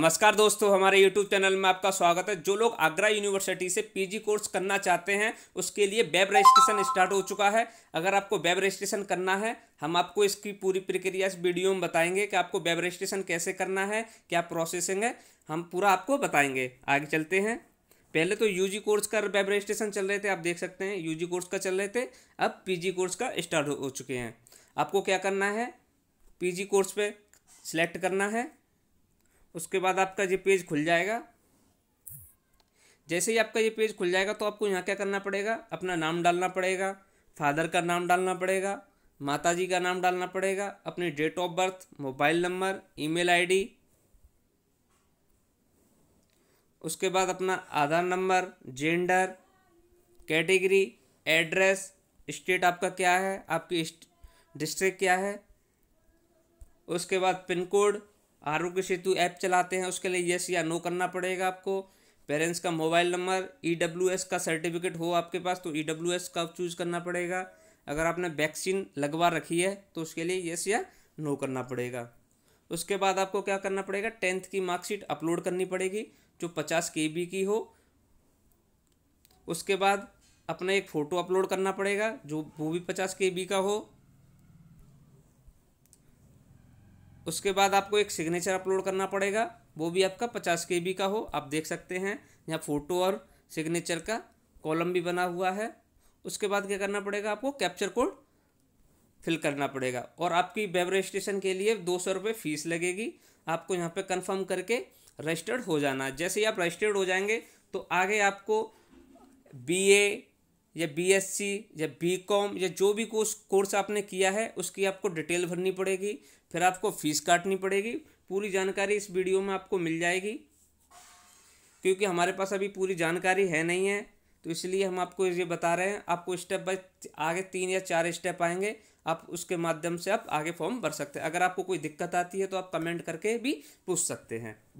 नमस्कार दोस्तों हमारे YouTube चैनल में आपका स्वागत है जो लोग आगरा यूनिवर्सिटी से पीजी कोर्स करना चाहते हैं उसके लिए वेब रजिस्ट्रेशन स्टार्ट हो चुका है अगर आपको वेब रजिस्ट्रेशन करना है हम आपको इसकी पूरी प्रक्रिया इस वीडियो में बताएंगे कि आपको वेब रजिस्ट्रेशन कैसे करना है क्या प्रोसेसिंग है हम पूरा आपको बताएंगे आगे चलते हैं पहले तो यू कोर्स का वेब रजिस्ट्रेशन चल रहे थे आप देख सकते हैं यू कोर्स का चल रहे थे अब पी कोर्स का स्टार्ट हो चुके हैं आपको क्या करना है पी कोर्स पे सिलेक्ट करना है उसके बाद आपका ये पेज खुल जाएगा जैसे ही आपका ये पेज खुल जाएगा तो आपको यहाँ क्या करना पड़ेगा अपना नाम डालना पड़ेगा फादर का नाम डालना पड़ेगा माता जी का नाम डालना पड़ेगा अपनी date of birth mobile number email ID उसके बाद अपना Aadhaar number gender category address state आपका क्या है आपकी डिस्ट्रिक्ट क्या है उसके बाद पिन कोड आरोग्य सेतु ऐप चलाते हैं उसके लिए यस या नो करना पड़ेगा आपको पेरेंट्स का मोबाइल नंबर ई का सर्टिफिकेट हो आपके पास तो ई e का चूज़ करना पड़ेगा अगर आपने वैक्सीन लगवा रखी है तो उसके लिए यस या नो करना पड़ेगा उसके बाद आपको क्या करना पड़ेगा टेंथ की मार्कशीट अपलोड करनी पड़ेगी जो पचास के की हो उसके बाद अपना एक फ़ोटो अपलोड करना पड़ेगा जो वो भी पचास के का हो उसके बाद आपको एक सिग्नेचर अपलोड करना पड़ेगा वो भी आपका पचास के का हो आप देख सकते हैं यहाँ फ़ोटो और सिग्नेचर का कॉलम भी बना हुआ है उसके बाद क्या करना पड़ेगा आपको कैप्चर कोड फिल करना पड़ेगा और आपकी वेब रजिस्ट्रेशन के लिए दो सौ रुपये फ़ीस लगेगी आपको यहाँ पे कंफर्म करके रजिस्टर्ड हो जाना जैसे ही आप रजिस्टर्ड हो जाएंगे तो आगे आपको बी ए या बीएससी या बीकॉम या जो भी कोर्स कोर्स आपने किया है उसकी आपको डिटेल भरनी पड़ेगी फिर आपको फीस काटनी पड़ेगी पूरी जानकारी इस वीडियो में आपको मिल जाएगी क्योंकि हमारे पास अभी पूरी जानकारी है नहीं है तो इसलिए हम आपको ये बता रहे हैं आपको स्टेप बाय आगे तीन या चार स्टेप आएंगे आप उसके माध्यम से आप आगे फॉर्म भर सकते हैं अगर आपको कोई दिक्कत आती है तो आप कमेंट करके भी पूछ सकते हैं